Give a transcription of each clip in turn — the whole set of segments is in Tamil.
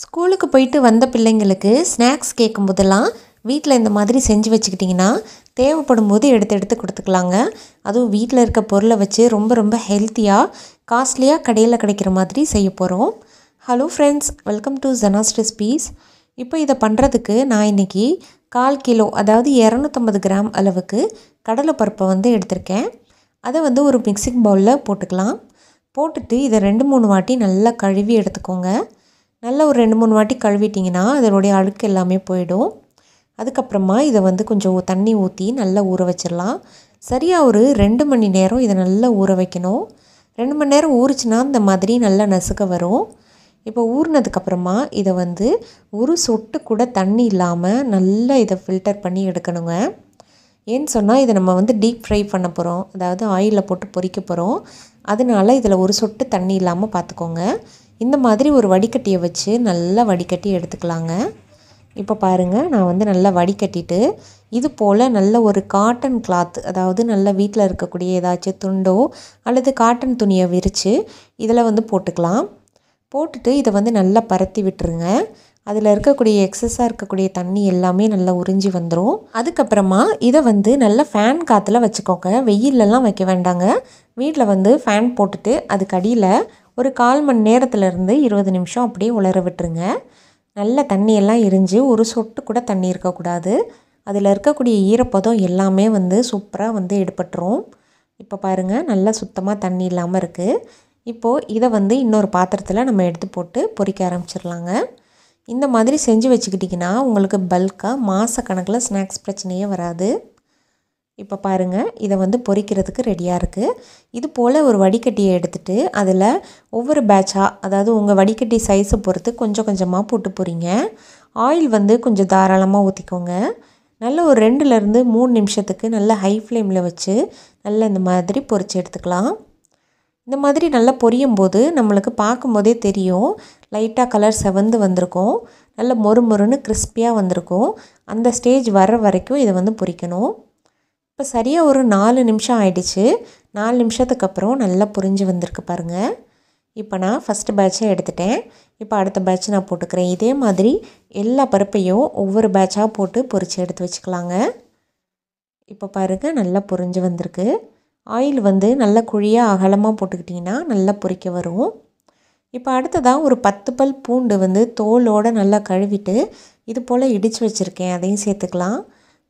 ஸ்கூலுக்கு போயிட்டு வந்த பிள்ளைங்களுக்கு ஸ்நாக்ஸ் கேட்கும் போதெல்லாம் வீட்டில் இந்த மாதிரி செஞ்சு வச்சுக்கிட்டிங்கன்னா தேவைப்படும் போது எடுத்து எடுத்து கொடுத்துக்கலாங்க அதுவும் வீட்டில் இருக்க பொருளை வச்சு ரொம்ப ரொம்ப ஹெல்த்தியாக காஸ்ட்லியாக கடையில் கிடைக்கிற மாதிரி செய்ய போகிறோம் ஹலோ ஃப்ரெண்ட்ஸ் வெல்கம் டு ஜனாஸ் பீஸ் இப்போ இதை பண்ணுறதுக்கு நான் இன்றைக்கி கால் கிலோ அதாவது இரநூத்தம்பது கிராம் அளவுக்கு கடலை பருப்பை வந்து எடுத்திருக்கேன் அதை வந்து ஒரு மிக்சிங் பவுலில் போட்டுக்கலாம் போட்டுட்டு இதை ரெண்டு மூணு வாட்டி நல்லா கழுவி எடுத்துக்கோங்க நல்லா ஒரு ரெண்டு மூணு வாட்டி கழுவிட்டிங்கன்னா அதனுடைய அழுக்கு எல்லாமே போயிடும் அதுக்கப்புறமா இதை வந்து கொஞ்சம் தண்ணி ஊற்றி நல்லா ஊற வச்சிடலாம் சரியாக ஒரு ரெண்டு மணி நேரம் இதை நல்லா ஊற வைக்கணும் ரெண்டு மணி நேரம் ஊறிச்சுன்னா இந்த மாதிரி நல்லா நசுக்க வரும் இப்போ ஊறினதுக்கப்புறமா இதை வந்து ஒரு சொட்டு கூட தண்ணி இல்லாமல் நல்லா இதை ஃபில்டர் பண்ணி எடுக்கணுங்க ஏன்னு சொன்னால் இதை நம்ம வந்து டீப் ஃப்ரை பண்ண போகிறோம் அதாவது ஆயிலில் போட்டு பொறிக்க போகிறோம் அதனால இதில் ஒரு சொட்டு தண்ணி இல்லாமல் பார்த்துக்கோங்க இந்த மாதிரி ஒரு வடிகட்டியை வச்சு நல்லா வடிகட்டி எடுத்துக்கலாங்க இப்போ பாருங்கள் நான் வந்து நல்லா வடிகட்டிட்டு இது போல் நல்ல ஒரு காட்டன் கிளாத் அதாவது நல்ல வீட்டில் இருக்கக்கூடிய ஏதாச்சும் துண்டோ அல்லது காட்டன் துணியை விரித்து இதில் வந்து போட்டுக்கலாம் போட்டுட்டு இதை வந்து நல்லா பரத்தி விட்டுருங்க அதில் இருக்கக்கூடிய எக்ஸஸாக இருக்கக்கூடிய தண்ணி எல்லாமே நல்லா உறிஞ்சி வந்துடும் அதுக்கப்புறமா இதை வந்து நல்லா ஃபேன் காற்றுல வச்சுக்கோங்க வெயிலெலாம் வைக்க வேண்டாங்க வீட்டில் வந்து ஃபேன் போட்டுட்டு அதுக்கு அடியில் ஒரு கால் மணி நேரத்துலேருந்து இருபது நிமிஷம் அப்படியே உலர விட்டுருங்க நல்ல தண்ணியெல்லாம் எரிஞ்சு ஒரு சொட்டு கூட தண்ணி இருக்கக்கூடாது அதில் இருக்கக்கூடிய ஈரப்பதம் எல்லாமே வந்து சூப்பராக வந்து எடுபட்டுரும் இப்போ பாருங்கள் நல்லா சுத்தமாக தண்ணி இல்லாமல் இருக்குது இப்போது இதை வந்து இன்னொரு பாத்திரத்தில் நம்ம எடுத்து போட்டு பொறிக்க ஆரம்பிச்சிடலாங்க இந்த மாதிரி செஞ்சு வச்சுக்கிட்டிங்கன்னா உங்களுக்கு பல்காக மாத கணக்கில் ஸ்நாக்ஸ் பிரச்சனையே வராது இப்போ பாருங்கள் இதை வந்து பொறிக்கிறதுக்கு ரெடியாக இருக்குது இது போல் ஒரு வடிகட்டியை எடுத்துகிட்டு அதில் ஒவ்வொரு பேட்சாக அதாவது உங்கள் வடிகட்டி சைஸை பொறுத்து கொஞ்சம் கொஞ்சமாக போட்டு போகிறீங்க ஆயில் வந்து கொஞ்சம் தாராளமாக ஊற்றிக்கோங்க நல்ல ஒரு ரெண்டுலேருந்து மூணு நிமிஷத்துக்கு நல்ல ஹை ஃப்ளேமில் வச்சு நல்லா இந்த மாதிரி பொறிச்சு எடுத்துக்கலாம் இந்த மாதிரி நல்லா பொரியும் போது நம்மளுக்கு பார்க்கும்போதே தெரியும் லைட்டாக கலர் செவந்து வந்திருக்கும் நல்ல மொறு மொறுன்னு கிறிஸ்பியாக வந்திருக்கும் அந்த ஸ்டேஜ் வர்ற வரைக்கும் இதை வந்து பொறிக்கணும் இப்போ சரியாக ஒரு நாலு நிமிஷம் ஆயிடுச்சு நாலு நிமிஷத்துக்கு அப்புறம் நல்லா புரிஞ்சு வந்திருக்கு பாருங்கள் இப்போ நான் ஃபஸ்ட்டு பேட்சை எடுத்துட்டேன் இப்போ அடுத்த பேட்ச் நான் போட்டுக்கிறேன் இதே மாதிரி எல்லா பருப்பையும் ஒவ்வொரு பேட்சாக போட்டு பொறிச்சு எடுத்து வச்சுக்கலாங்க இப்போ பாருங்கள் நல்லா பொறிஞ்சு வந்திருக்கு ஆயில் வந்து நல்லா குழியாக அகலமாக போட்டுக்கிட்டிங்கன்னா நல்லா பொறிக்க வரும் இப்போ அடுத்ததாக ஒரு பத்து பல் பூண்டு வந்து தோலோடு நல்லா கழுவிட்டு இது போல் இடித்து வச்சுருக்கேன் அதையும் சேர்த்துக்கலாம்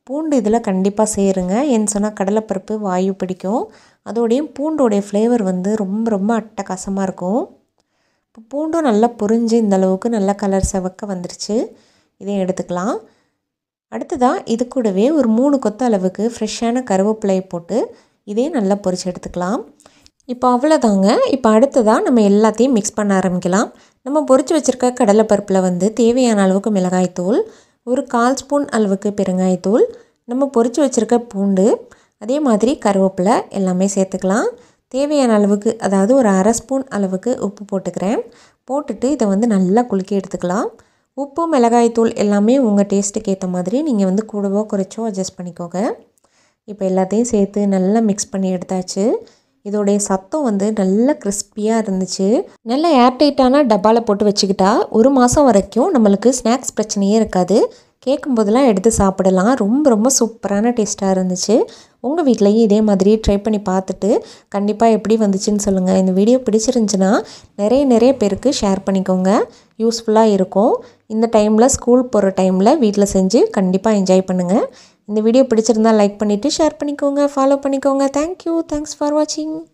பூண்டு இதில் கண்டிப்பாக சேருங்க ஏன்னு சொன்னால் கடலைப்பருப்பு வாயு பிடிக்கும் அதோடையும் பூண்டோடைய ஃப்ளேவர் வந்து ரொம்ப ரொம்ப அட்டகாசமாக இருக்கும் இப்போ பூண்டும் நல்லா பொரிஞ்சு இந்த அளவுக்கு நல்ல கலர் செவக்க வந்துருச்சு இதையும் எடுத்துக்கலாம் அடுத்ததாக இது கூடவே ஒரு மூணு கொத்த அளவுக்கு ஃப்ரெஷ்ஷான கருவேப்பிலையை போட்டு இதையும் நல்லா பொறிச்சு எடுத்துக்கலாம் இப்போ அவ்வளோதாங்க இப்போ அடுத்ததாக நம்ம எல்லாத்தையும் மிக்ஸ் பண்ண ஆரம்பிக்கலாம் நம்ம பொரித்து வச்சுருக்க கடலைப்பருப்பில் வந்து தேவையான அளவுக்கு மிளகாய்த்தூள் ஒரு கால் ஸ்பூன் அளவுக்கு பெருங்காயத்தூள் நம்ம பொறிச்சு வச்சுருக்க பூண்டு அதே மாதிரி கருவேப்பிலை எல்லாமே சேர்த்துக்கலாம் தேவையான அளவுக்கு அதாவது ஒரு அரை ஸ்பூன் அளவுக்கு உப்பு போட்டுக்கிறேன் போட்டுட்டு இதை வந்து நல்லா குலுக்கி எடுத்துக்கலாம் உப்பு மிளகாய்த்தூள் எல்லாமே உங்கள் டேஸ்ட்டுக்கு ஏற்ற மாதிரி நீங்கள் வந்து கூடவோ குறைச்சோ அட்ஜஸ்ட் பண்ணிக்கோங்க இப்போ எல்லாத்தையும் சேர்த்து நல்லா மிக்ஸ் பண்ணி எடுத்தாச்சு இதோடைய சத்தம் வந்து நல்ல கிறிஸ்பியாக இருந்துச்சு நல்ல ஏர்டைட்டான டப்பாவில் போட்டு வச்சுக்கிட்டா ஒரு மாதம் வரைக்கும் நம்மளுக்கு ஸ்நாக்ஸ் பிரச்சனையே இருக்காது கேட்கும்போதெல்லாம் எடுத்து சாப்பிடலாம் ரொம்ப ரொம்ப சூப்பரான டேஸ்ட்டாக இருந்துச்சு உங்கள் வீட்லேயும் இதே மாதிரி ட்ரை பண்ணி பார்த்துட்டு கண்டிப்பாக எப்படி வந்துச்சுன்னு சொல்லுங்கள் இந்த வீடியோ பிடிச்சிருந்துச்சுன்னா நிறைய நிறைய பேருக்கு ஷேர் பண்ணிக்கோங்க யூஸ்ஃபுல்லாக இருக்கும் இந்த டைமில் ஸ்கூல் போகிற டைமில் வீட்டில் செஞ்சு கண்டிப்பாக என்ஜாய் பண்ணுங்கள் இந்த வீடியோ பிடிச்சிருந்தால் லைக் பண்ணிவிட்டு ஷேர் பண்ணிக்கோங்க ஃபாலோ பண்ணிக்கோங்க தேங்க்யூ தேங்க்ஸ் ஃபார் வாட்சிங்